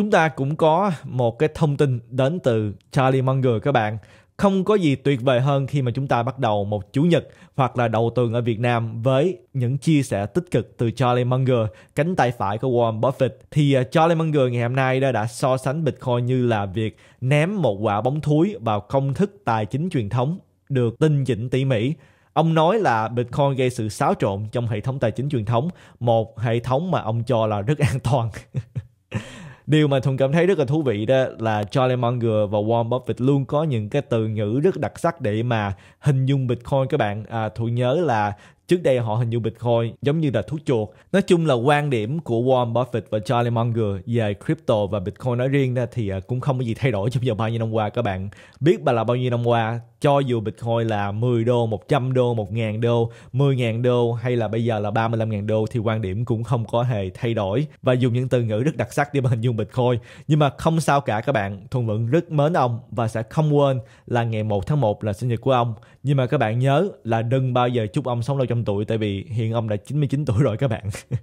chúng ta cũng có một cái thông tin đến từ Charlie Munger các bạn. Không có gì tuyệt vời hơn khi mà chúng ta bắt đầu một chủ nhật hoặc là đầu tuần ở Việt Nam với những chia sẻ tích cực từ Charlie Munger, cánh tay phải của Warren Buffett. Thì à, Charlie Munger ngày hôm nay đã, đã so sánh Bitcoin như là việc ném một quả bóng thúi vào công thức tài chính truyền thống được tinh chỉnh tỉ mỉ. Ông nói là Bitcoin gây sự xáo trộn trong hệ thống tài chính truyền thống, một hệ thống mà ông cho là rất an toàn điều mà thùng cảm thấy rất là thú vị đó là Charlie Munger và Warren Buffett luôn có những cái từ ngữ rất đặc sắc để mà hình dung Bitcoin các bạn à, Thuận nhớ là trước đây họ hình dung Bitcoin giống như là thuốc chuột. Nói chung là quan điểm của Warren Buffett và Charlie Munger về crypto và Bitcoin nói riêng ra thì à, cũng không có gì thay đổi trong vòng bao nhiêu năm qua các bạn. Biết bà là bao nhiêu năm qua cho dù Bitcoin là 10 đô, 100 đô, 1.000 đô, 10.000 đô hay là bây giờ là 35.000 đô thì quan điểm cũng không có hề thay đổi và dùng những từ ngữ rất đặc sắc để mà hình dung Bitcoin. Nhưng mà không sao cả các bạn, Thuận Vượng rất mến ông và sẽ không quên là ngày 1 tháng 1 là sinh nhật của ông. Nhưng mà các bạn nhớ là đừng bao giờ chúc ông sống lâu trăm tuổi tại vì hiện ông đã 99 tuổi rồi các bạn.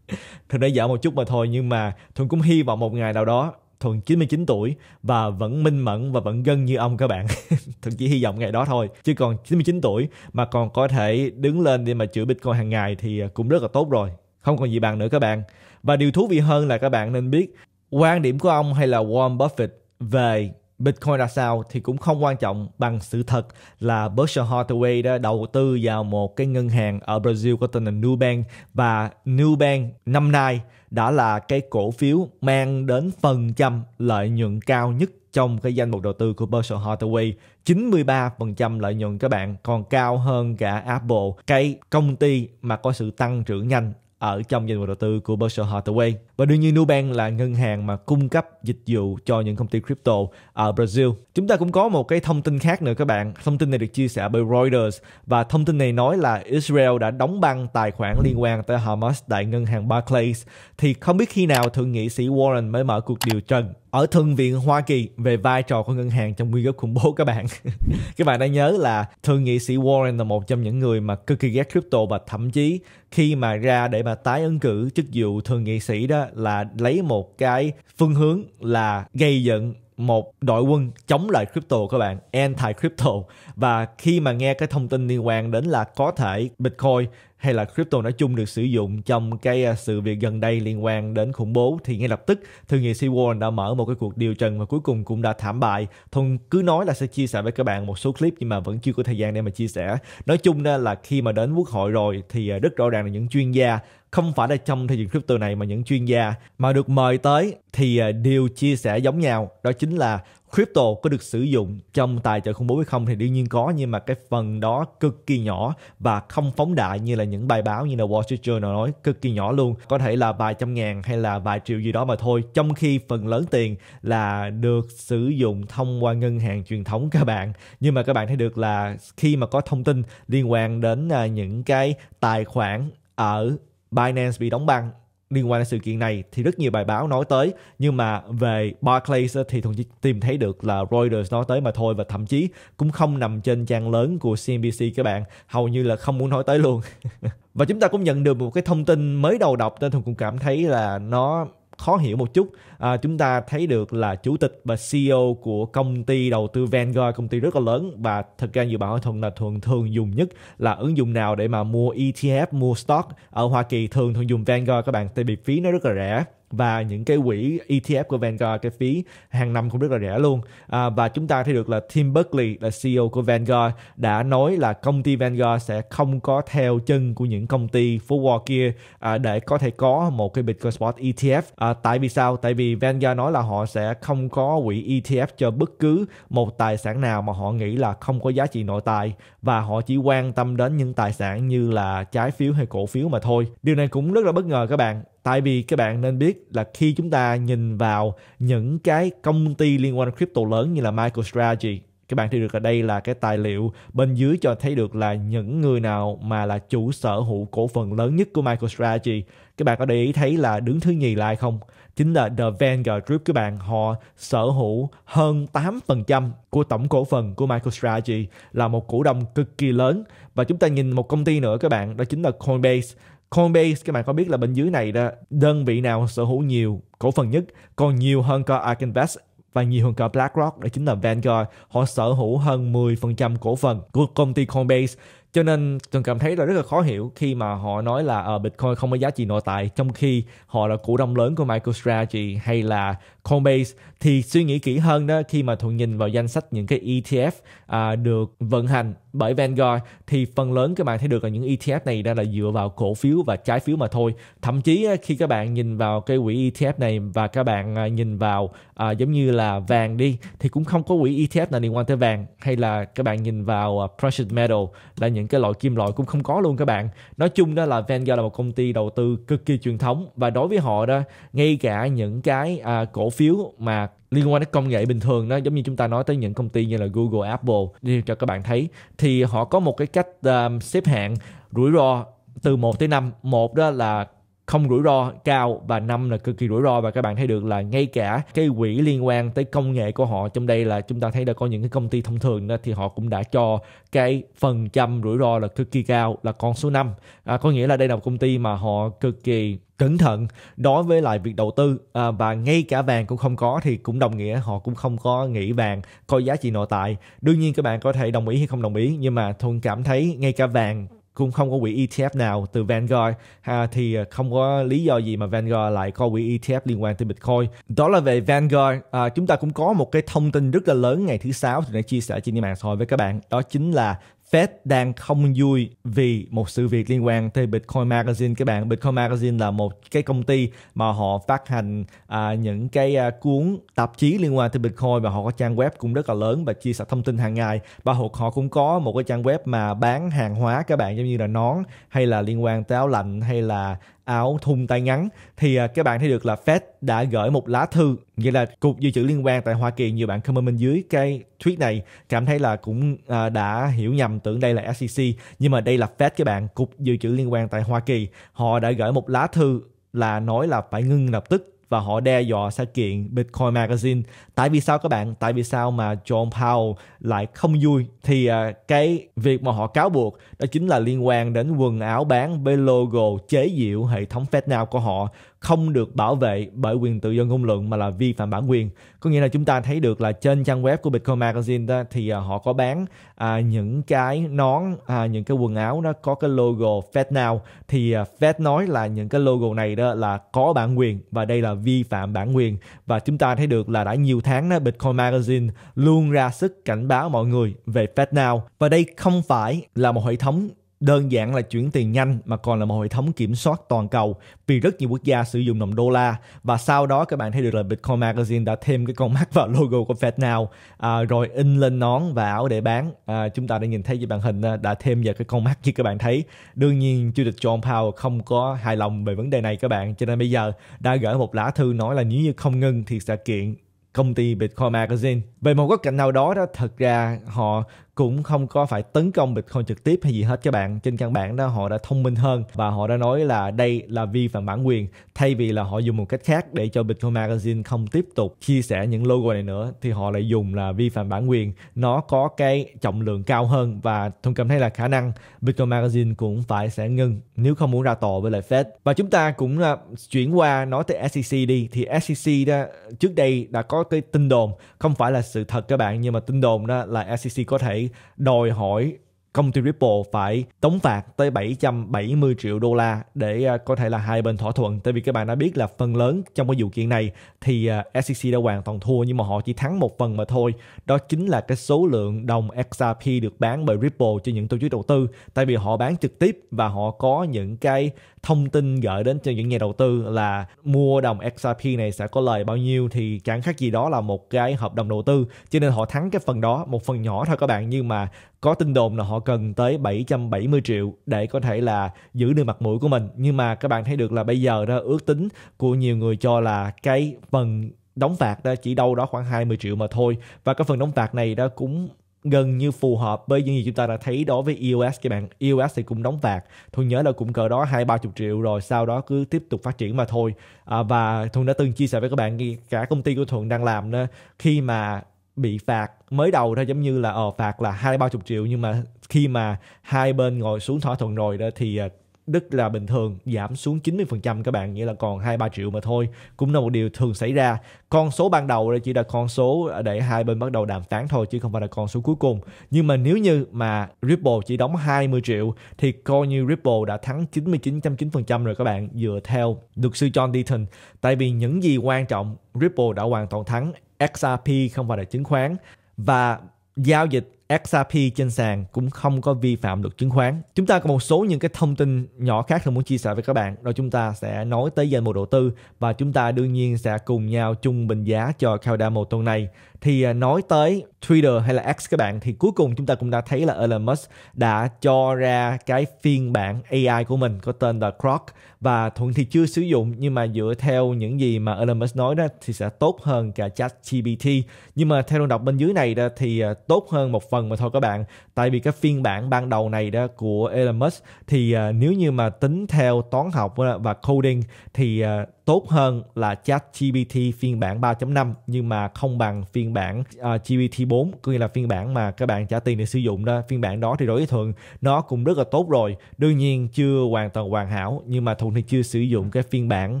Thực ra dở một chút mà thôi nhưng mà Thuận cũng hy vọng một ngày nào đó Thuận 99 tuổi và vẫn minh mẫn và vẫn gân như ông các bạn. Thuận chỉ hy vọng ngày đó thôi. Chứ còn 99 tuổi mà còn có thể đứng lên để mà chữa Bitcoin hàng ngày thì cũng rất là tốt rồi. Không còn gì bàn nữa các bạn. Và điều thú vị hơn là các bạn nên biết quan điểm của ông hay là Warren Buffett về Bitcoin ra sao thì cũng không quan trọng bằng sự thật là Berkshire Hathaway đã đầu tư vào một cái ngân hàng ở Brazil có tên là Nubank và Nubank năm nay đã là cái cổ phiếu mang đến phần trăm lợi nhuận cao nhất trong cái danh mục đầu tư của Berkshire Hathaway 93% lợi nhuận các bạn còn cao hơn cả Apple cái công ty mà có sự tăng trưởng nhanh ở trong danh mục đầu tư của Berkshire Hathaway và đương nhiên Nubank là ngân hàng mà cung cấp dịch vụ cho những công ty crypto ở Brazil. Chúng ta cũng có một cái thông tin khác nữa các bạn. Thông tin này được chia sẻ bởi Reuters và thông tin này nói là Israel đã đóng băng tài khoản liên quan tới Hamas tại ngân hàng Barclays. Thì không biết khi nào thượng nghị sĩ Warren mới mở cuộc điều trần ở Thượng viện Hoa Kỳ về vai trò của ngân hàng trong nguy cơ khủng bố các bạn. các bạn đã nhớ là Thượng nghị sĩ Warren là một trong những người mà cực kỳ ghét crypto và thậm chí khi mà ra để mà tái ứng cử chức vụ Thượng nghị sĩ đó là lấy một cái phương hướng là gây dựng một đội quân chống lại crypto các bạn anti crypto và khi mà nghe cái thông tin liên quan đến là có thể bitcoin hay là crypto nói chung được sử dụng trong cái à, sự việc gần đây liên quan đến khủng bố thì ngay lập tức thương nghị SeaWorld đã mở một cái cuộc điều trần và cuối cùng cũng đã thảm bại. Thông cứ nói là sẽ chia sẻ với các bạn một số clip nhưng mà vẫn chưa có thời gian để mà chia sẻ. Nói chung là khi mà đến quốc hội rồi thì à, rất rõ ràng là những chuyên gia không phải là trong thị trường crypto này mà những chuyên gia mà được mời tới thì à, đều chia sẻ giống nhau đó chính là crypto có được sử dụng trong tài trợ khủng bố hay không thì đương nhiên có nhưng mà cái phần đó cực kỳ nhỏ và không phóng đại như là những bài báo như là Wall Street Journal nói cực kỳ nhỏ luôn có thể là vài trăm ngàn hay là vài triệu gì đó mà thôi trong khi phần lớn tiền là được sử dụng thông qua ngân hàng truyền thống các bạn nhưng mà các bạn thấy được là khi mà có thông tin liên quan đến à, những cái tài khoản ở Binance bị đóng băng liên quan đến sự kiện này thì rất nhiều bài báo nói tới nhưng mà về Barclays thì thường chỉ tìm thấy được là Reuters nói tới mà thôi và thậm chí cũng không nằm trên trang lớn của CNBC các bạn hầu như là không muốn nói tới luôn và chúng ta cũng nhận được một cái thông tin mới đầu đọc nên thường cũng cảm thấy là nó khó hiểu một chút à, chúng ta thấy được là chủ tịch và CEO của công ty đầu tư Vanguard công ty rất là lớn và thực ra dự báo thuần là thường thường dùng nhất là ứng dụng nào để mà mua ETF mua stock ở Hoa Kỳ thường thường dùng Vanguard các bạn tại vì phí nó rất là rẻ và những cái quỹ ETF của Vanguard cái phí hàng năm cũng rất là rẻ luôn à, và chúng ta thấy được là Tim Berkley là CEO của Vanguard đã nói là công ty Vanguard sẽ không có theo chân của những công ty phố Wall kia à, để có thể có một cái Bitcoin Spot ETF à, tại vì sao tại vì Vanguard nói là họ sẽ không có quỹ ETF cho bất cứ một tài sản nào mà họ nghĩ là không có giá trị nội tại và họ chỉ quan tâm đến những tài sản như là trái phiếu hay cổ phiếu mà thôi điều này cũng rất là bất ngờ các bạn tại vì các bạn nên biết là khi chúng ta nhìn vào những cái công ty liên quan đến crypto lớn như là MicroStrategy các bạn thấy được ở đây là cái tài liệu bên dưới cho thấy được là những người nào mà là chủ sở hữu cổ phần lớn nhất của MicroStrategy các bạn có để ý thấy là đứng thứ nhì là ai không chính là The Vanguard Group các bạn họ sở hữu hơn 8% của tổng cổ phần của MicroStrategy là một cổ đông cực kỳ lớn và chúng ta nhìn một công ty nữa các bạn đó chính là Coinbase Coinbase các bạn có biết là bên dưới này đó đơn vị nào sở hữu nhiều cổ phần nhất còn nhiều hơn cả Ark Invest và nhiều hơn cả BlackRock đó chính là Vanguard họ sở hữu hơn 10% cổ phần của công ty Coinbase cho nên tôi cảm thấy là rất là khó hiểu khi mà họ nói là uh, bitcoin không có giá trị nội tại trong khi họ là cổ đông lớn của microstrategy hay là coinbase thì suy nghĩ kỹ hơn đó khi mà thuận nhìn vào danh sách những cái etf uh, à, được vận hành bởi vanguard thì phần lớn các bạn thấy được là những etf này đã là dựa vào cổ phiếu và trái phiếu mà thôi thậm chí khi các bạn nhìn vào cái quỹ etf này và các bạn à, nhìn vào uh, giống như là vàng đi thì cũng không có quỹ etf nào liên quan tới vàng hay là các bạn nhìn vào uh, precious metal là những những cái loại kim loại cũng không có luôn các bạn nói chung đó là Vanguard là một công ty đầu tư cực kỳ truyền thống và đối với họ đó ngay cả những cái à, cổ phiếu mà liên quan đến công nghệ bình thường đó giống như chúng ta nói tới những công ty như là Google, Apple để cho các bạn thấy thì họ có một cái cách um, xếp hạng rủi ro từ 1 tới 5 một đó là không rủi ro cao và năm là cực kỳ rủi ro và các bạn thấy được là ngay cả cái quỹ liên quan tới công nghệ của họ trong đây là chúng ta thấy là có những cái công ty thông thường đó, thì họ cũng đã cho cái phần trăm rủi ro là cực kỳ cao là con số 5 à, có nghĩa là đây là một công ty mà họ cực kỳ cẩn thận đối với lại việc đầu tư à, và ngay cả vàng cũng không có thì cũng đồng nghĩa họ cũng không có nghĩ vàng coi giá trị nội tại đương nhiên các bạn có thể đồng ý hay không đồng ý nhưng mà thuận cảm thấy ngay cả vàng cũng không có quỹ ETF nào từ Vanguard ha, thì à, không có lý do gì mà Vanguard lại có quỹ ETF liên quan tới Bitcoin. Đó là về Vanguard. À, chúng ta cũng có một cái thông tin rất là lớn ngày thứ sáu thì đã chia sẻ trên mạng xã hội với các bạn. Đó chính là Fed đang không vui vì một sự việc liên quan tới Bitcoin Magazine các bạn. Bitcoin Magazine là một cái công ty mà họ phát hành à, những cái à, cuốn tạp chí liên quan tới Bitcoin và họ có trang web cũng rất là lớn và chia sẻ thông tin hàng ngày. Và họ, họ cũng có một cái trang web mà bán hàng hóa các bạn giống như là nón hay là liên quan tới áo lạnh hay là áo thun tay ngắn thì à, các bạn thấy được là Fed đã gửi một lá thư nghĩa là cục dự trữ liên quan tại Hoa Kỳ nhiều bạn comment bên dưới cái tweet này cảm thấy là cũng à, đã hiểu nhầm tưởng đây là SEC nhưng mà đây là Fed các bạn cục dự trữ liên quan tại Hoa Kỳ họ đã gửi một lá thư là nói là phải ngưng lập tức và họ đe dọa sẽ kiện Bitcoin Magazine. Tại vì sao các bạn? Tại vì sao mà John Powell lại không vui? Thì uh, cái việc mà họ cáo buộc đó chính là liên quan đến quần áo bán với logo chế diệu hệ thống FedNow của họ không được bảo vệ bởi quyền tự do ngôn luận mà là vi phạm bản quyền có nghĩa là chúng ta thấy được là trên trang web của Bitcoin Magazine đó, thì à, họ có bán à, những cái nón à, những cái quần áo nó có cái logo Fed Now. thì à, Fed nói là những cái logo này đó là có bản quyền và đây là vi phạm bản quyền và chúng ta thấy được là đã nhiều tháng đó Bitcoin Magazine luôn ra sức cảnh báo mọi người về Fed Now và đây không phải là một hệ thống đơn giản là chuyển tiền nhanh mà còn là một hệ thống kiểm soát toàn cầu vì rất nhiều quốc gia sử dụng đồng đô la và sau đó các bạn thấy được là Bitcoin Magazine đã thêm cái con mắt vào logo của FedNow à, rồi in lên nón và áo để bán à, chúng ta đã nhìn thấy trên màn hình à, đã thêm vào cái con mắt như các bạn thấy đương nhiên chủ tịch John Powell không có hài lòng về vấn đề này các bạn cho nên bây giờ đã gửi một lá thư nói là nếu như không ngưng thì sẽ kiện công ty Bitcoin Magazine. Về một góc cạnh nào đó đó, thật ra họ cũng không có phải tấn công Bitcoin trực tiếp hay gì hết các bạn. Trên căn bản đó họ đã thông minh hơn và họ đã nói là đây là vi phạm bản quyền thay vì là họ dùng một cách khác để cho Bitcoin Magazine không tiếp tục chia sẻ những logo này nữa thì họ lại dùng là vi phạm bản quyền. Nó có cái trọng lượng cao hơn và tôi cảm thấy là khả năng Bitcoin Magazine cũng phải sẽ ngưng nếu không muốn ra tòa với lại Fed. Và chúng ta cũng à, chuyển qua nói tới SEC đi thì SEC đó trước đây đã có cái tin đồn không phải là sự thật các bạn nhưng mà tin đồn đó là SEC có thể đòi hỏi công ty Ripple phải tống phạt tới 770 triệu đô la để à, có thể là hai bên thỏa thuận. Tại vì các bạn đã biết là phần lớn trong cái vụ kiện này thì à, SEC đã hoàn toàn thua nhưng mà họ chỉ thắng một phần mà thôi. Đó chính là cái số lượng đồng XRP được bán bởi Ripple cho những tổ chức đầu tư. Tại vì họ bán trực tiếp và họ có những cái thông tin gửi đến cho những nhà đầu tư là mua đồng XRP này sẽ có lời bao nhiêu thì chẳng khác gì đó là một cái hợp đồng đầu tư. Cho nên họ thắng cái phần đó một phần nhỏ thôi các bạn nhưng mà có tin đồn là họ cần tới 770 triệu để có thể là giữ được mặt mũi của mình nhưng mà các bạn thấy được là bây giờ đó ước tính của nhiều người cho là cái phần đóng phạt đó chỉ đâu đó khoảng 20 triệu mà thôi và cái phần đóng phạt này đó cũng gần như phù hợp với những gì chúng ta đã thấy đối với iOS các bạn. iOS thì cũng đóng phạt. Thuần nhớ là cũng cỡ đó hai ba chục triệu rồi sau đó cứ tiếp tục phát triển mà thôi. À, và Thuần đã từng chia sẻ với các bạn cả công ty của Thuần đang làm đó, khi mà bị phạt mới đầu thôi giống như là ờ phạt là hai ba chục triệu nhưng mà khi mà hai bên ngồi xuống thỏa thuận rồi đó thì ờ, Đức là bình thường giảm xuống 90% các bạn nghĩa là còn 2-3 triệu mà thôi cũng là một điều thường xảy ra con số ban đầu chỉ là con số để hai bên bắt đầu đàm phán thôi chứ không phải là con số cuối cùng nhưng mà nếu như mà Ripple chỉ đóng 20 triệu thì coi như Ripple đã thắng 99.9% rồi các bạn dựa theo luật sư John Deaton tại vì những gì quan trọng Ripple đã hoàn toàn thắng XRP không phải là chứng khoán và giao dịch XRP trên sàn cũng không có vi phạm luật chứng khoán. Chúng ta có một số những cái thông tin nhỏ khác tôi muốn chia sẻ với các bạn. Rồi chúng ta sẽ nói tới danh mục đầu tư và chúng ta đương nhiên sẽ cùng nhau chung bình giá cho Cardano tuần này thì à, nói tới Twitter hay là X các bạn thì cuối cùng chúng ta cũng đã thấy là Elon Musk đã cho ra cái phiên bản AI của mình có tên là Croc và Thuận thì chưa sử dụng nhưng mà dựa theo những gì mà Elon Musk nói đó thì sẽ tốt hơn cả ChatGPT nhưng mà theo đọc bên dưới này đó thì à, tốt hơn một phần mà thôi các bạn tại vì cái phiên bản ban đầu này đó của Elon Musk thì à, nếu như mà tính theo toán học và coding thì tốt hơn là chat GPT phiên bản 3.5 nhưng mà không bằng phiên bản uh, à, GPT 4 có nghĩa là phiên bản mà các bạn trả tiền để sử dụng đó phiên bản đó thì đối với thường nó cũng rất là tốt rồi đương nhiên chưa hoàn toàn hoàn hảo nhưng mà thuận thì chưa sử dụng cái phiên bản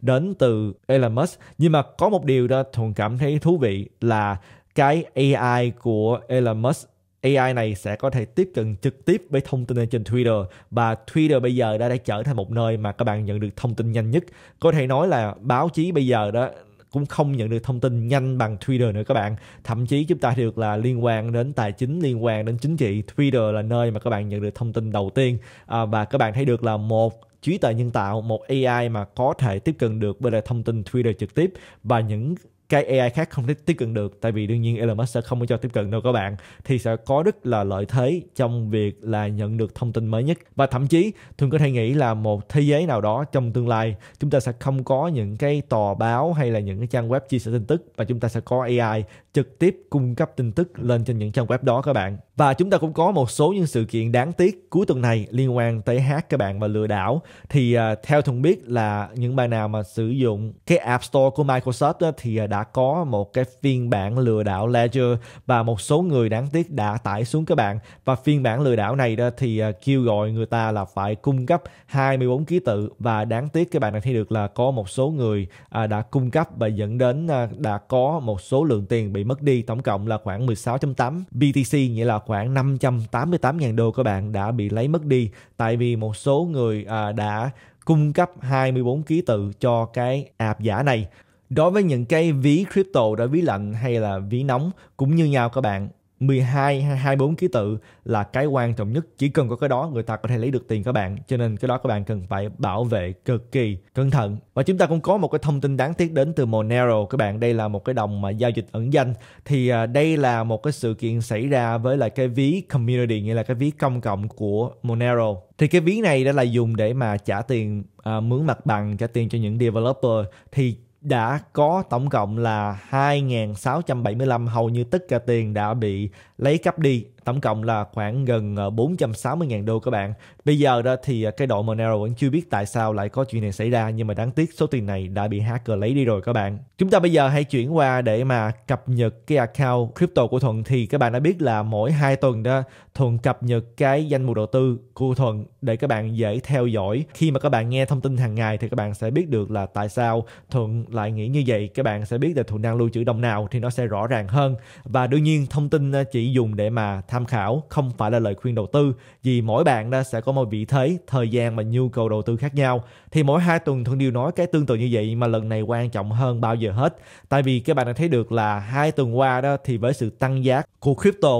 đến từ Elon Musk nhưng mà có một điều đó thuận cảm thấy thú vị là cái AI của Elon Musk AI này sẽ có thể tiếp cận trực tiếp với thông tin trên Twitter và Twitter bây giờ đã đã trở thành một nơi mà các bạn nhận được thông tin nhanh nhất. Có thể nói là báo chí bây giờ đó cũng không nhận được thông tin nhanh bằng Twitter nữa các bạn. Thậm chí chúng ta được là liên quan đến tài chính, liên quan đến chính trị, Twitter là nơi mà các bạn nhận được thông tin đầu tiên à, và các bạn thấy được là một trí tuệ nhân tạo, một AI mà có thể tiếp cận được với lại thông tin Twitter trực tiếp và những cái AI khác không thể tiếp cận được tại vì đương nhiên Elon Musk sẽ không có cho tiếp cận đâu các bạn thì sẽ có rất là lợi thế trong việc là nhận được thông tin mới nhất và thậm chí thường có thể nghĩ là một thế giới nào đó trong tương lai chúng ta sẽ không có những cái tòa báo hay là những cái trang web chia sẻ tin tức mà chúng ta sẽ có AI trực tiếp cung cấp tin tức lên trên những trang web đó các bạn và chúng ta cũng có một số những sự kiện đáng tiếc cuối tuần này liên quan tới hát các bạn và lừa đảo thì uh, theo thường biết là những bạn nào mà sử dụng cái App Store của Microsoft đó, thì à, đã đã có một cái phiên bản lừa đảo Ledger và một số người đáng tiếc đã tải xuống các bạn và phiên bản lừa đảo này đó thì à, kêu gọi người ta là phải cung cấp 24 ký tự và đáng tiếc các bạn đã thấy được là có một số người à, đã cung cấp và dẫn đến à, đã có một số lượng tiền bị mất đi tổng cộng là khoảng 16.8 BTC nghĩa là khoảng 588.000 đô các bạn đã bị lấy mất đi tại vì một số người đã cung cấp 24 ký tự cho cái app giả này Đối với những cái ví crypto đã ví lạnh hay là ví nóng cũng như nhau các bạn, 12 hay 24 ký tự là cái quan trọng nhất chỉ cần có cái đó người ta có thể lấy được tiền các bạn cho nên cái đó các bạn cần phải bảo vệ cực kỳ cẩn thận và chúng ta cũng có một cái thông tin đáng tiếc đến từ Monero các bạn đây là một cái đồng mà giao dịch ẩn danh thì à, đây là một cái sự kiện xảy ra với lại cái ví community nghĩa là cái ví công cộng của Monero thì cái ví này đã là dùng để mà trả tiền à, mướn mặt bằng trả tiền cho những developer thì đã có tổng cộng là 2.675 hầu như tất cả tiền đã bị lấy cắp đi tổng cộng là khoảng gần 460.000 ờ, đô các bạn. Bây giờ đó thì ờ, cái đội Monero vẫn chưa biết tại sao lại có chuyện này xảy ra nhưng mà đáng tiếc số tiền này đã bị hacker lấy đi rồi các bạn. Chúng ta bây giờ hãy chuyển qua để mà cập nhật cái account crypto của Thuận thì các bạn đã biết là mỗi 2 tuần đó Thuận cập nhật cái danh mục đầu tư của Thuận để các bạn dễ theo dõi. Khi mà các bạn nghe thông tin hàng ngày thì các bạn sẽ biết được là tại sao Thuận lại nghĩ như vậy. Các bạn sẽ biết là Thuận đang lưu trữ đồng nào thì nó sẽ rõ ràng hơn. Và đương nhiên thông tin ờ, chỉ dùng để mà tham tham khảo, không phải là lời khuyên đầu tư vì mỗi bạn đã sẽ có một vị thế, thời gian và nhu cầu đầu tư khác nhau. Thì mỗi hai tuần Thương đều nói cái tương tự như vậy mà lần này quan trọng hơn bao giờ hết. Tại vì các bạn đã thấy được là hai tuần qua đó thì với sự tăng giá của crypto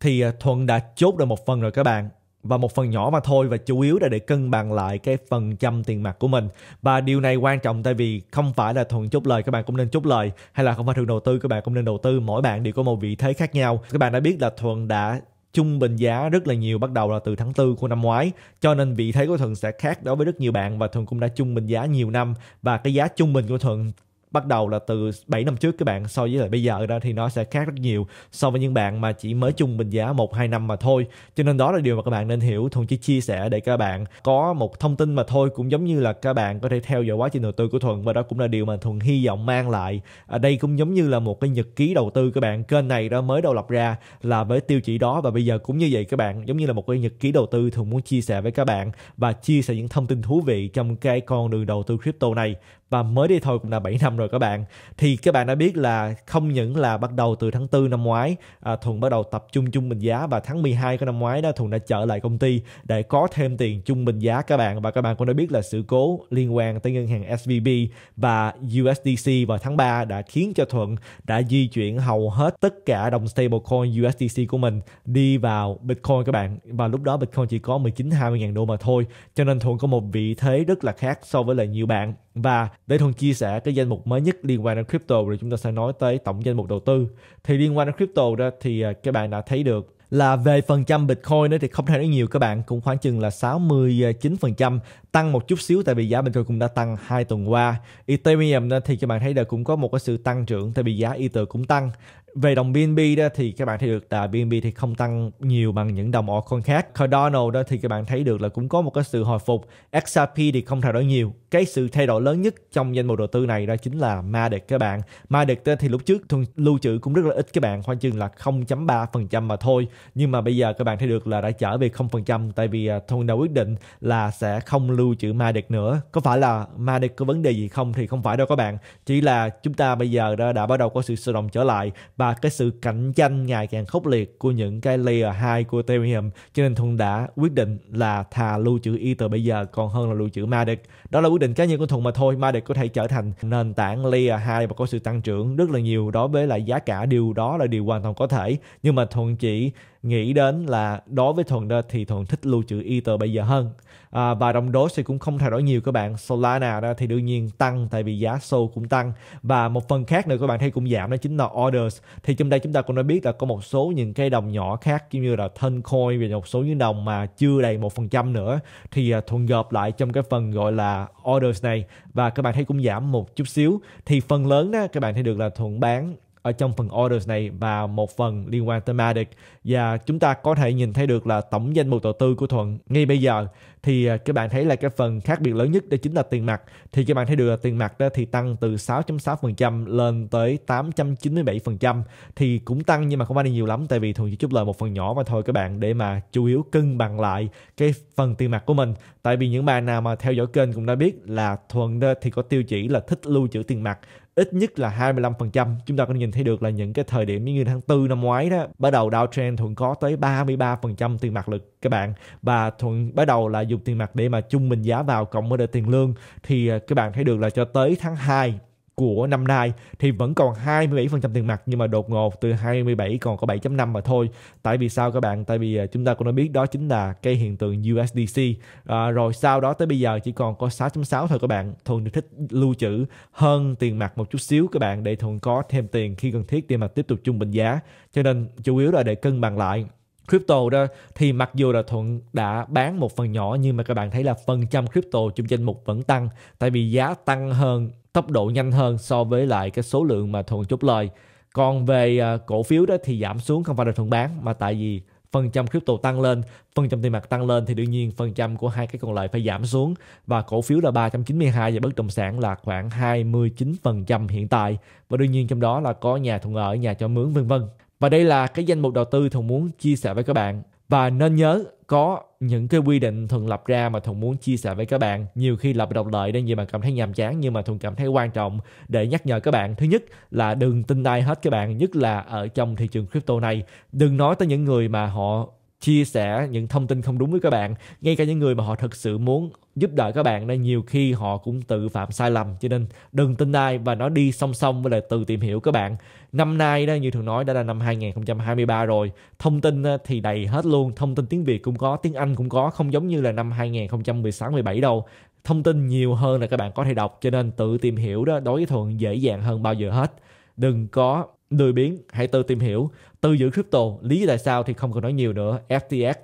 thì à, Thuận đã chốt được một phần rồi các bạn và một phần nhỏ mà thôi và chủ yếu là để cân bằng lại cái phần trăm tiền mặt của mình và điều này quan trọng tại vì không phải là thuần chốt lời các bạn cũng nên chốt lời hay là không phải thuần đầu tư các bạn cũng nên đầu tư mỗi bạn đều có một vị thế khác nhau các bạn đã biết là thuần đã trung bình giá rất là nhiều bắt đầu là từ tháng tư của năm ngoái cho nên vị thế của thuận sẽ khác đối với rất nhiều bạn và thuận cũng đã trung bình giá nhiều năm và cái giá trung bình của thuận bắt đầu là từ 7 năm trước các bạn so với lại bây giờ đó thì nó sẽ khác rất nhiều so với những bạn mà chỉ mới chung bình giá một hai năm mà thôi cho nên đó là điều mà các bạn nên hiểu thuận chỉ chia sẻ để các bạn có một thông tin mà thôi cũng giống như là các bạn có thể theo dõi quá trình đầu tư của thuận và đó cũng là điều mà thuận hy vọng mang lại ở à, đây cũng giống như là một cái nhật ký đầu tư các bạn kênh này đó mới đầu lập ra là với tiêu chỉ đó và bây giờ cũng như vậy các bạn giống như là một cái nhật ký đầu tư thuận muốn chia sẻ với các bạn và chia sẻ những thông tin thú vị trong cái con đường đầu tư crypto này và mới đây thôi cũng là 7 năm rồi các bạn thì các bạn đã biết là không những là bắt đầu từ tháng 4 năm ngoái à, Thuận bắt đầu tập trung trung bình giá và tháng 12 của năm ngoái đó Thuận đã trở lại công ty để có thêm tiền trung bình giá các bạn và các bạn cũng đã biết là sự cố liên quan tới ngân hàng SVB và USDC vào tháng 3 đã khiến cho Thuận đã di chuyển hầu hết tất cả đồng stablecoin USDC của mình đi vào Bitcoin các bạn và lúc đó Bitcoin chỉ có 19 20 ngàn đô mà thôi cho nên Thuận có một vị thế rất là khác so với là nhiều bạn và để thuần chia sẻ cái danh mục mới nhất liên quan đến crypto rồi chúng ta sẽ nói tới tổng danh mục đầu tư thì liên quan đến crypto đó thì à, các bạn đã thấy được là về phần trăm Bitcoin đó thì không thay đổi nhiều các bạn cũng khoảng chừng là 69% tăng một chút xíu tại vì giá Bitcoin cũng đã tăng hai tuần qua Ethereum thì các bạn thấy là cũng có một cái sự tăng trưởng tại vì giá Ether cũng tăng về đồng BNB đó thì các bạn thấy được là BNB thì không tăng nhiều bằng những đồng altcoin khác. Cardano đó thì các bạn thấy được là cũng có một cái sự hồi phục. XRP thì không thay đổi nhiều. Cái sự thay đổi lớn nhất trong danh mục đầu tư này đó chính là MADEX các bạn. MADEX thì lúc trước thường lưu trữ cũng rất là ít các bạn, khoảng chừng là 0.3% mà thôi. Nhưng mà bây giờ các bạn thấy được là đã trở về 0% tại vì à, thôn đã quyết định là sẽ không lưu trữ MADEX nữa. Có phải là MADEX có vấn đề gì không thì không phải đâu các bạn. Chỉ là chúng ta bây giờ đã bắt đầu có sự sôi động trở lại và cái sự cạnh tranh ngày càng khốc liệt của những cái layer 2 của Ethereum cho nên Thuận đã quyết định là thà lưu trữ Ether bây giờ còn hơn là lưu trữ MADEX đó là quyết định cá nhân của Thuận mà thôi MADEX có thể trở thành nền tảng layer 2 và có sự tăng trưởng rất là nhiều đối với lại giá cả điều đó là điều hoàn toàn có thể nhưng mà Thuận chỉ nghĩ đến là đối với thuần đó thì thuần thích lưu trữ ether bây giờ hơn à, và đồng đố thì cũng không thay đổi nhiều các bạn solana đó thì đương nhiên tăng tại vì giá xô cũng tăng và một phần khác nữa các bạn thấy cũng giảm đó chính là orders thì trong đây chúng ta cũng đã biết là có một số những cái đồng nhỏ khác như là thân coin và một số những đồng mà chưa đầy một phần trăm nữa thì à, thuần gộp lại trong cái phần gọi là orders này và các bạn thấy cũng giảm một chút xíu thì phần lớn đó các bạn thấy được là thuận bán ở trong phần orders này và một phần liên quan tới Matic và chúng ta có thể nhìn thấy được là tổng danh mục đầu tư của Thuận ngay bây giờ thì à, các bạn thấy là cái phần khác biệt lớn nhất đó chính là tiền mặt thì các bạn thấy được là tiền mặt đó thì tăng từ 6.6% lên tới 897% thì cũng tăng nhưng mà không phải là nhiều lắm tại vì thường chỉ chút lời một phần nhỏ mà thôi các bạn để mà chủ yếu cân bằng lại cái phần tiền mặt của mình tại vì những bạn nào mà theo dõi kênh cũng đã biết là thuần thì có tiêu chí là thích lưu trữ tiền mặt ít nhất là 25%. Chúng ta có nhìn thấy được là những cái thời điểm như tháng 4 năm ngoái đó, bắt đầu Dow Thuận có tới 33% tiền mặt lực các bạn và thuận bắt đầu là dùng tiền mặt để mà chung mình giá vào cộng với đợi tiền lương thì à, các bạn thấy được là cho tới tháng 2 của năm nay thì vẫn còn 27% tiền mặt nhưng mà đột ngột từ 27 còn có 7.5 mà thôi. Tại vì sao các bạn? Tại vì à, chúng ta cũng đã biết đó chính là cái hiện tượng USDC. À, rồi sau đó tới bây giờ chỉ còn có 6.6 thôi các bạn. thường Thuần thích lưu trữ hơn tiền mặt một chút xíu các bạn để Thuần có thêm tiền khi cần thiết để mà tiếp tục trung bình giá. Cho nên chủ yếu là để cân bằng lại crypto đó thì mặc dù là Thuận đã bán một phần nhỏ nhưng mà các bạn thấy là phần trăm crypto trong danh mục vẫn tăng tại vì giá tăng hơn tốc độ nhanh hơn so với lại cái số lượng mà Thuận chốt lời. Còn về à, cổ phiếu đó thì giảm xuống không phải là Thuận bán mà tại vì phần trăm crypto tăng lên, phần trăm tiền mặt tăng lên thì đương nhiên phần trăm của hai cái còn lại phải giảm xuống và cổ phiếu là 392 và bất động sản là khoảng 29% hiện tại và đương nhiên trong đó là có nhà thuận ở, nhà cho mướn vân vân. Và đây là cái danh mục đầu tư thùng muốn chia sẻ với các bạn. Và nên nhớ có những cái quy định Thuận lập ra mà Thuận muốn chia sẻ với các bạn. Nhiều khi lập độc lợi nên nhiều bạn cảm thấy nhàm chán nhưng mà Thuận cảm thấy quan trọng để nhắc nhở các bạn. Thứ nhất là đừng tin ai hết các bạn, nhất là ở trong thị trường crypto này. Đừng nói tới những người mà họ chia sẻ những thông tin không đúng với các bạn ngay cả những người mà họ thực sự muốn giúp đỡ các bạn nên nhiều khi họ cũng tự phạm sai lầm cho nên đừng tin ai và nó đi song song với lại tự tìm hiểu các bạn năm nay đó như thường nói đã là năm 2023 rồi thông tin ờ, thì đầy hết luôn thông tin tiếng Việt cũng có tiếng Anh cũng có không giống như là năm 2016 17 đâu thông tin nhiều hơn là các bạn có thể đọc cho nên tự tìm hiểu đó đối với thuận dễ dàng hơn bao giờ hết đừng có lười biến hãy tự tìm hiểu tự giữ crypto lý tại sao thì không cần nói nhiều nữa FTX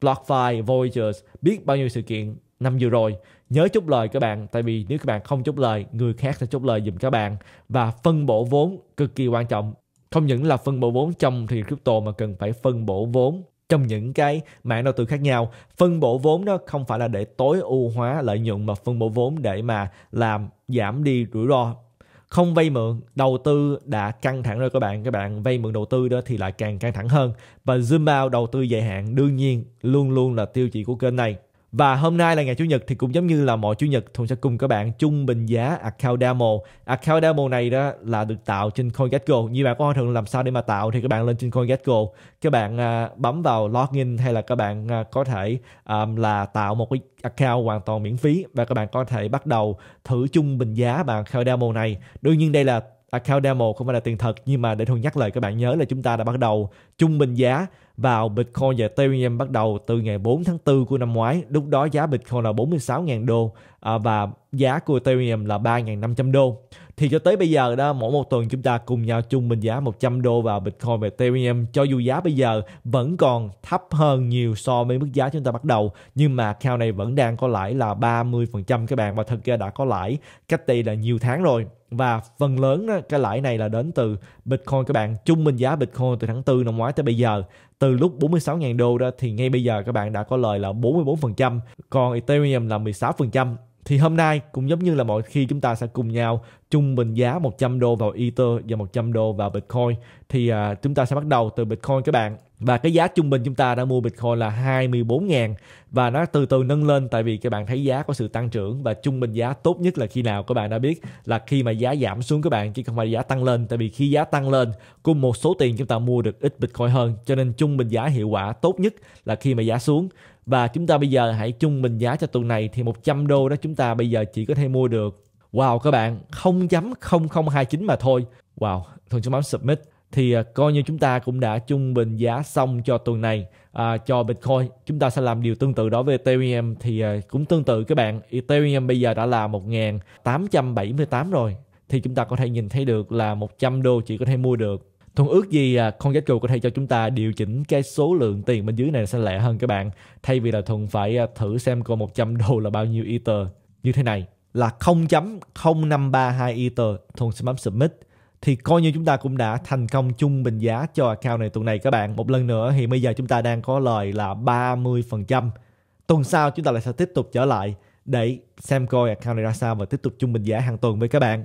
BlockFi Voyagers biết bao nhiêu sự kiện năm vừa rồi nhớ chốt lời các bạn tại vì nếu các bạn không chốt lời người khác sẽ chốt lời giùm các bạn và phân bổ vốn cực kỳ quan trọng không những là phân bổ vốn trong thì crypto mà cần phải phân bổ vốn trong những cái mảng đầu tư khác nhau phân bổ vốn nó không phải là để tối ưu hóa lợi nhuận mà phân bổ vốn để mà làm giảm đi rủi ro không vay mượn đầu tư đã căng thẳng rồi các bạn các bạn vay mượn đầu tư đó thì lại càng căng thẳng hơn và zoom out đầu tư dài hạn đương nhiên luôn luôn là tiêu chí của kênh này và hôm nay là ngày Chủ nhật thì cũng giống như là mọi Chủ nhật Thuận sẽ cùng các bạn trung bình giá account demo. Account demo này đó là được tạo trên CoinGecko. Như bạn có hỏi thường làm sao để mà tạo thì các bạn lên trên CoinGecko. Các bạn à, bấm vào login hay là các bạn à, có thể à, là tạo một cái account hoàn toàn miễn phí và các bạn có thể bắt đầu thử trung bình giá bằng account demo này. Đương nhiên đây là À, account demo không phải là tiền thật nhưng mà để thường nhắc lại các bạn nhớ là chúng ta đã bắt đầu trung bình giá vào Bitcoin và Ethereum bắt đầu từ ngày 4 tháng 4 của năm ngoái. Lúc đó giá Bitcoin là 46.000 đô à, và giá của Ethereum là 3.500 đô thì cho tới bây giờ đó mỗi một tuần chúng ta cùng nhau chung bình giá 100 đô vào Bitcoin và Ethereum cho dù giá bây giờ vẫn còn thấp hơn nhiều so với mức giá chúng ta bắt đầu nhưng mà account này vẫn đang có lãi là 30% các bạn và thật ra đã có lãi cách đây là nhiều tháng rồi và phần lớn cái lãi này là đến từ Bitcoin các bạn chung bình giá Bitcoin từ tháng 4 năm ngoái tới bây giờ từ lúc 46.000 đô đó thì ngay bây giờ các bạn đã có lời là 44% còn Ethereum là 16% thì hôm nay cũng giống như là mọi khi chúng ta sẽ cùng nhau trung bình giá 100 đô vào Ether và 100 đô vào Bitcoin. Thì à, chúng ta sẽ bắt đầu từ Bitcoin các bạn. Và cái giá trung bình chúng ta đã mua Bitcoin là 24.000 và nó từ từ nâng lên tại vì các bạn thấy giá có sự tăng trưởng và trung bình giá tốt nhất là khi nào các bạn đã biết là khi mà giá giảm xuống các bạn chứ không phải giá tăng lên tại vì khi giá tăng lên cùng một số tiền chúng ta mua được ít Bitcoin hơn cho nên trung bình giá hiệu quả tốt nhất là khi mà giá xuống và chúng ta bây giờ hãy chung bình giá cho tuần này thì 100 đô đó chúng ta bây giờ chỉ có thể mua được Wow các bạn 0.0029 mà thôi Wow thường chúng bấm submit thì à, coi như chúng ta cũng đã trung bình giá xong cho tuần này à, cho Bitcoin chúng ta sẽ làm điều tương tự đó với Ethereum thì à, cũng tương tự các bạn Ethereum bây giờ đã là 1.878 rồi thì chúng ta có thể nhìn thấy được là 100 đô chỉ có thể mua được thuần ước gì à, con gái cừu có thể cho chúng ta điều chỉnh cái số lượng tiền bên dưới này sẽ lẻ hơn các bạn. Thay vì là thuần phải à, thử xem coi 100 đô là bao nhiêu Ether như thế này là 0.0532 Ether thuần sẽ bấm Submit thì coi như chúng ta cũng đã thành công chung bình giá cho account này tuần này các bạn. Một lần nữa thì bây giờ chúng ta đang có lời là 30%. Tuần sau chúng ta lại sẽ tiếp tục trở lại để xem coi account này ra sao và tiếp tục chung bình giá hàng tuần với các bạn.